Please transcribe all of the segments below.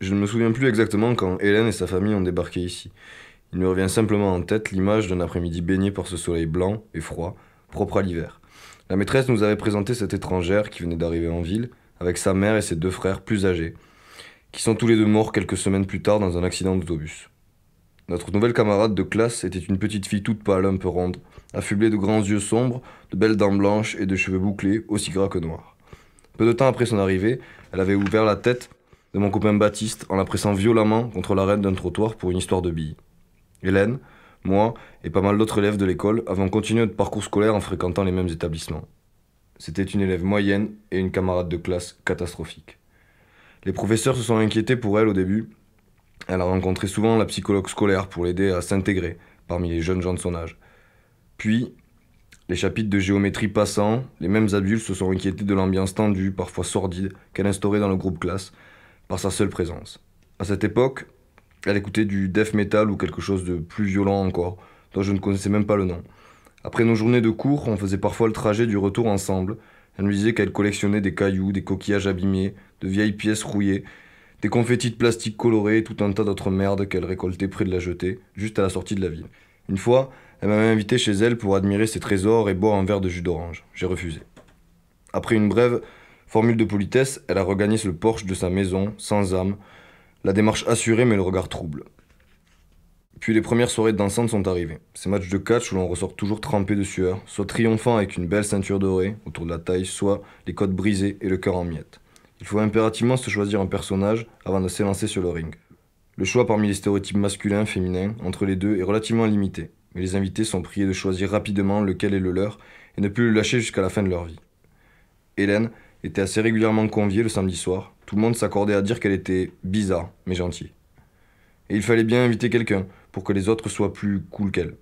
Je ne me souviens plus exactement quand Hélène et sa famille ont débarqué ici. Il me revient simplement en tête l'image d'un après-midi baigné par ce soleil blanc et froid, propre à l'hiver. La maîtresse nous avait présenté cette étrangère qui venait d'arriver en ville, avec sa mère et ses deux frères plus âgés, qui sont tous les deux morts quelques semaines plus tard dans un accident d'autobus. Notre nouvelle camarade de classe était une petite fille toute pâle, un peu ronde, affublée de grands yeux sombres, de belles dents blanches et de cheveux bouclés, aussi gras que noirs. Peu de temps après son arrivée, elle avait ouvert la tête de mon copain Baptiste en la pressant violemment contre reine d'un trottoir pour une histoire de billes. Hélène, moi et pas mal d'autres élèves de l'école avons continué notre parcours scolaire en fréquentant les mêmes établissements. C'était une élève moyenne et une camarade de classe catastrophique. Les professeurs se sont inquiétés pour elle au début. Elle a rencontré souvent la psychologue scolaire pour l'aider à s'intégrer parmi les jeunes gens de son âge. Puis, les chapitres de géométrie passant, les mêmes adultes se sont inquiétés de l'ambiance tendue, parfois sordide, qu'elle instaurait dans le groupe classe, par sa seule présence. À cette époque, elle écoutait du death metal ou quelque chose de plus violent encore, dont je ne connaissais même pas le nom. Après nos journées de cours, on faisait parfois le trajet du retour ensemble. Elle me disait qu'elle collectionnait des cailloux, des coquillages abîmés, de vieilles pièces rouillées, des confettis de plastique colorés et tout un tas d'autres merdes qu'elle récoltait près de la jetée, juste à la sortie de la ville. Une fois, elle m'avait invité chez elle pour admirer ses trésors et boire un verre de jus d'orange. J'ai refusé. Après une brève, Formule de politesse, elle a regagné le porche de sa maison, sans âme, la démarche assurée mais le regard trouble. Puis les premières soirées dansantes sont arrivées. Ces matchs de catch où l'on ressort toujours trempé de sueur, soit triomphant avec une belle ceinture dorée autour de la taille, soit les côtes brisées et le cœur en miettes. Il faut impérativement se choisir un personnage avant de s'élancer sur le ring. Le choix parmi les stéréotypes masculins, féminins, entre les deux est relativement limité, mais les invités sont priés de choisir rapidement lequel est le leur et ne plus le lâcher jusqu'à la fin de leur vie. Hélène, était assez régulièrement conviée le samedi soir. Tout le monde s'accordait à dire qu'elle était bizarre, mais gentille. Et il fallait bien inviter quelqu'un pour que les autres soient plus cool qu'elle.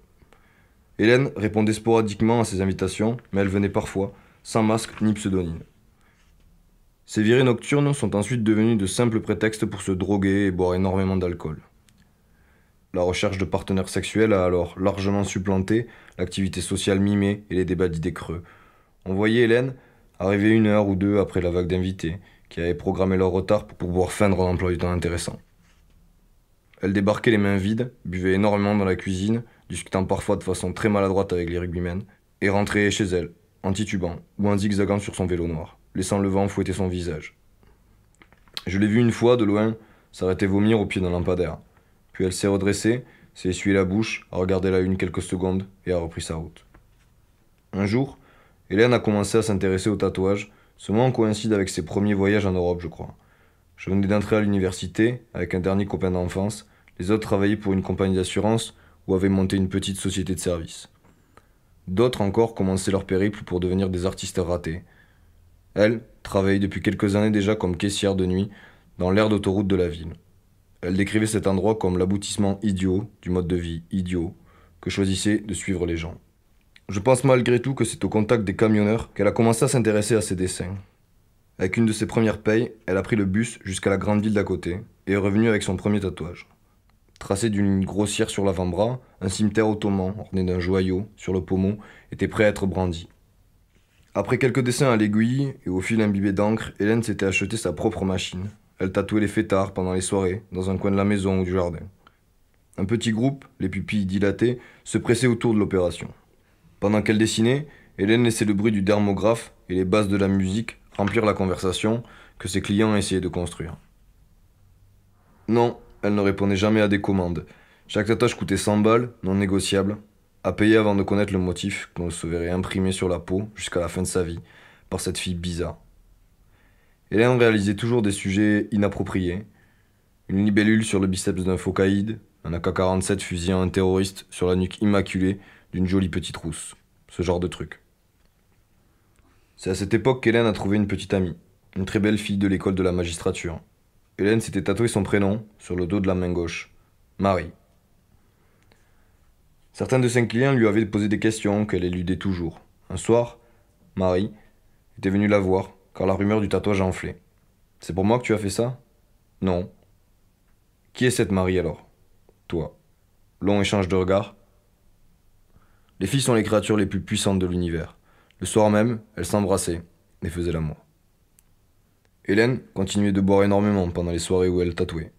Hélène répondait sporadiquement à ces invitations, mais elle venait parfois, sans masque ni pseudonyme. Ces virées nocturnes sont ensuite devenues de simples prétextes pour se droguer et boire énormément d'alcool. La recherche de partenaires sexuels a alors largement supplanté l'activité sociale mimée et les débats d'idées creux. On voyait Hélène Arrivée une heure ou deux après la vague d'invités, qui avaient programmé leur retard pour pouvoir feindre l'emploi du temps intéressant. Elle débarquait les mains vides, buvait énormément dans la cuisine, discutant parfois de façon très maladroite avec les rugbymen, et rentrait chez elle, en titubant ou en zigzagant sur son vélo noir, laissant le vent fouetter son visage. Je l'ai vue une fois, de loin, s'arrêter vomir au pied d'un lampadaire. Puis elle s'est redressée, s'est essuyée la bouche, a regardé la une quelques secondes et a repris sa route. Un jour, Hélène a commencé à s'intéresser au tatouage, ce moment coïncide avec ses premiers voyages en Europe, je crois. Je venais d'entrer à l'université, avec un dernier copain d'enfance, les autres travaillaient pour une compagnie d'assurance ou avaient monté une petite société de services. D'autres encore commençaient leur périple pour devenir des artistes ratés. Elle travaillait depuis quelques années déjà comme caissière de nuit dans l'aire d'autoroute de la ville. Elle décrivait cet endroit comme l'aboutissement idiot du mode de vie idiot que choisissaient de suivre les gens. Je pense malgré tout que c'est au contact des camionneurs qu'elle a commencé à s'intéresser à ses dessins. Avec une de ses premières payes, elle a pris le bus jusqu'à la grande ville d'à côté et est revenue avec son premier tatouage. Tracé d'une ligne grossière sur l'avant-bras, un cimetière ottoman orné d'un joyau sur le pommeau était prêt à être brandi. Après quelques dessins à l'aiguille et au fil imbibé d'encre, Hélène s'était acheté sa propre machine. Elle tatouait les fêtards pendant les soirées, dans un coin de la maison ou du jardin. Un petit groupe, les pupilles dilatées, se pressait autour de l'opération. Pendant qu'elle dessinait, Hélène laissait le bruit du dermographe et les bases de la musique remplir la conversation que ses clients essayaient de construire. Non, elle ne répondait jamais à des commandes. Chaque tatouage coûtait 100 balles, non négociable, à payer avant de connaître le motif qu'on se verrait imprimé sur la peau jusqu'à la fin de sa vie par cette fille bizarre. Hélène réalisait toujours des sujets inappropriés. Une libellule sur le biceps d'un focaïde, un AK-47 fusillant un terroriste sur la nuque immaculée d'une jolie petite rousse, ce genre de truc. C'est à cette époque qu'Hélène a trouvé une petite amie, une très belle fille de l'école de la magistrature. Hélène s'était tatoué son prénom sur le dos de la main gauche, Marie. Certains de ses clients lui avaient posé des questions qu'elle éludait toujours. Un soir, Marie était venue la voir, car la rumeur du tatouage a enflé. C'est pour moi que tu as fait ça Non. Qui est cette Marie alors Toi. Long échange de regards, les filles sont les créatures les plus puissantes de l'univers. Le soir même, elles s'embrassaient et faisaient l'amour. Hélène continuait de boire énormément pendant les soirées où elle tatouait,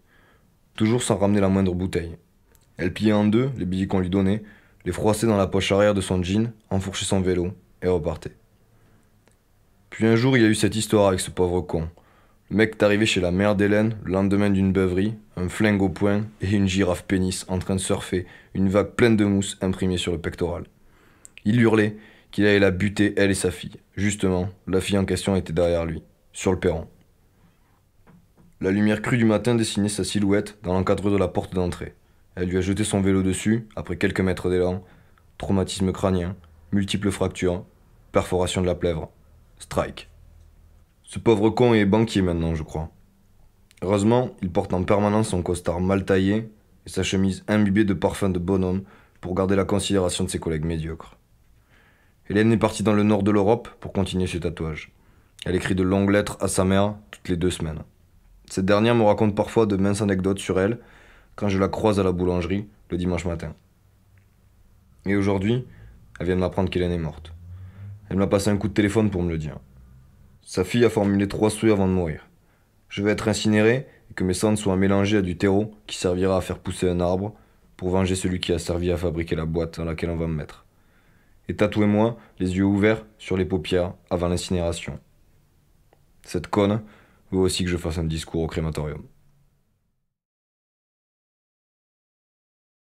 toujours sans ramener la moindre bouteille. Elle pliait en deux les billets qu'on lui donnait, les froissait dans la poche arrière de son jean, enfourchait son vélo et repartait. Puis un jour, il y a eu cette histoire avec ce pauvre con mec est arrivé chez la mère d'Hélène le lendemain d'une beuverie, un flingue au poing et une girafe pénis en train de surfer une vague pleine de mousse imprimée sur le pectoral. Il hurlait qu'il allait la buter, elle et sa fille. Justement, la fille en question était derrière lui, sur le perron. La lumière crue du matin dessinait sa silhouette dans l'encadre de la porte d'entrée. Elle lui a jeté son vélo dessus, après quelques mètres d'élan. Traumatisme crânien, multiples fractures, perforation de la plèvre. Strike. Ce pauvre con est banquier maintenant, je crois. Heureusement, il porte en permanence son costard mal taillé et sa chemise imbibée de parfum de bonhomme pour garder la considération de ses collègues médiocres. Hélène est partie dans le nord de l'Europe pour continuer ses tatouages. Elle écrit de longues lettres à sa mère toutes les deux semaines. Cette dernière me raconte parfois de minces anecdotes sur elle quand je la croise à la boulangerie le dimanche matin. Et aujourd'hui, elle vient m'apprendre qu'Hélène est morte. Elle m'a passé un coup de téléphone pour me le dire. Sa fille a formulé trois souhaits avant de mourir. Je veux être incinéré et que mes cendres soient mélangées à du terreau qui servira à faire pousser un arbre pour venger celui qui a servi à fabriquer la boîte dans laquelle on va me mettre. Et tatouez-moi les yeux ouverts sur les paupières avant l'incinération. Cette conne veut aussi que je fasse un discours au crématorium.